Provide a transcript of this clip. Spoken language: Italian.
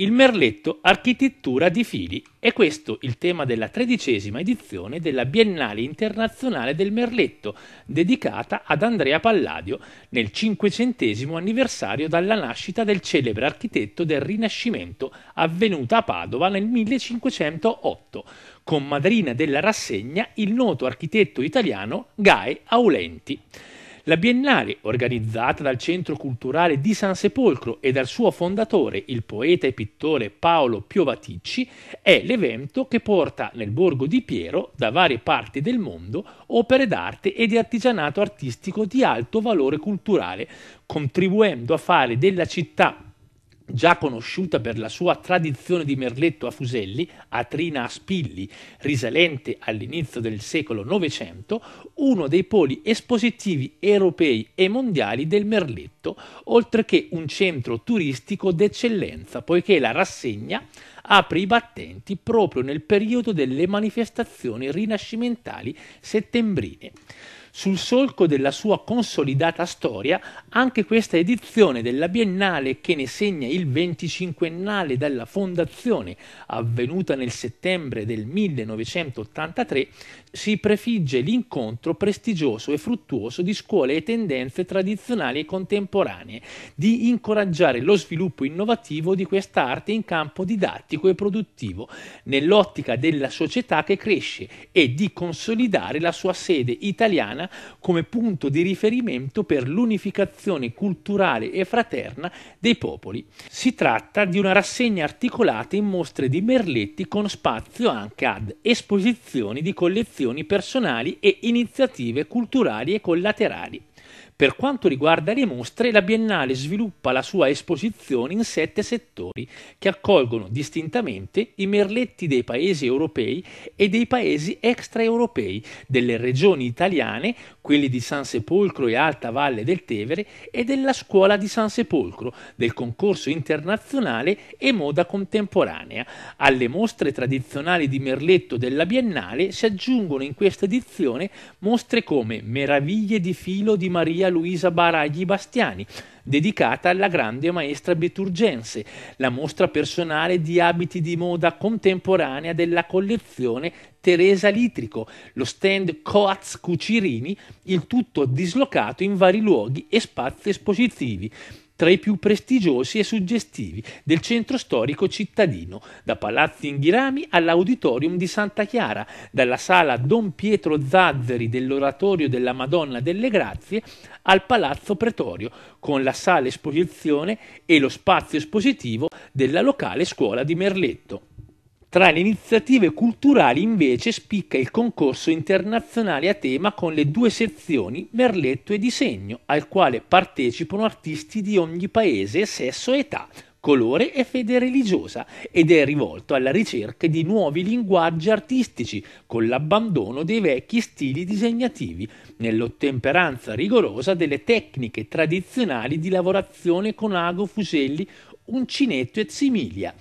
Il merletto architettura di fili è questo il tema della tredicesima edizione della Biennale internazionale del merletto, dedicata ad Andrea Palladio nel cinquecentesimo anniversario dalla nascita del celebre architetto del Rinascimento, avvenuta a Padova nel 1508, con madrina della rassegna il noto architetto italiano Gae Aulenti. La Biennale, organizzata dal Centro Culturale di San Sepolcro e dal suo fondatore, il poeta e pittore Paolo Piovaticci, è l'evento che porta nel borgo di Piero, da varie parti del mondo, opere d'arte e di artigianato artistico di alto valore culturale, contribuendo a fare della città già conosciuta per la sua tradizione di merletto a fuselli, a trina a spilli, risalente all'inizio del secolo Novecento, uno dei poli espositivi europei e mondiali del merletto, oltre che un centro turistico d'eccellenza, poiché la rassegna apre i battenti proprio nel periodo delle manifestazioni rinascimentali settembrine. Sul solco della sua consolidata storia, anche questa edizione della Biennale che ne segna il venticinquennale ennale dalla fondazione, avvenuta nel settembre del 1983, si prefigge l'incontro prestigioso e fruttuoso di scuole e tendenze tradizionali e contemporanee, di incoraggiare lo sviluppo innovativo di questa arte in campo didattico e produttivo, nell'ottica della società che cresce e di consolidare la sua sede italiana come punto di riferimento per l'unificazione culturale e fraterna dei popoli. Si tratta di una rassegna articolata in mostre di merletti con spazio anche ad esposizioni di collezioni personali e iniziative culturali e collaterali. Per quanto riguarda le mostre, la Biennale sviluppa la sua esposizione in sette settori che accolgono distintamente i merletti dei paesi europei e dei paesi extraeuropei, delle regioni italiane, quelli di San Sepolcro e Alta Valle del Tevere e della Scuola di San Sepolcro, del concorso internazionale e moda contemporanea. Alle mostre tradizionali di merletto della Biennale si aggiungono in questa edizione mostre come Meraviglie di filo di Maria Maria Luisa Baragli Bastiani, dedicata alla grande maestra Beturgense, la mostra personale di abiti di moda contemporanea della collezione Teresa Litrico, lo stand Coaz Cucirini, il tutto dislocato in vari luoghi e spazi espositivi tra i più prestigiosi e suggestivi del centro storico cittadino, da Palazzi Inghirami all'Auditorium di Santa Chiara, dalla sala Don Pietro Zazzeri dell'Oratorio della Madonna delle Grazie al Palazzo Pretorio, con la sala esposizione e lo spazio espositivo della locale scuola di Merletto. Tra le iniziative culturali invece spicca il concorso internazionale a tema con le due sezioni Merletto e Disegno, al quale partecipano artisti di ogni paese, sesso e età, colore e fede religiosa ed è rivolto alla ricerca di nuovi linguaggi artistici con l'abbandono dei vecchi stili disegnativi, nell'ottemperanza rigorosa delle tecniche tradizionali di lavorazione con ago, fuselli, uncinetto e similia.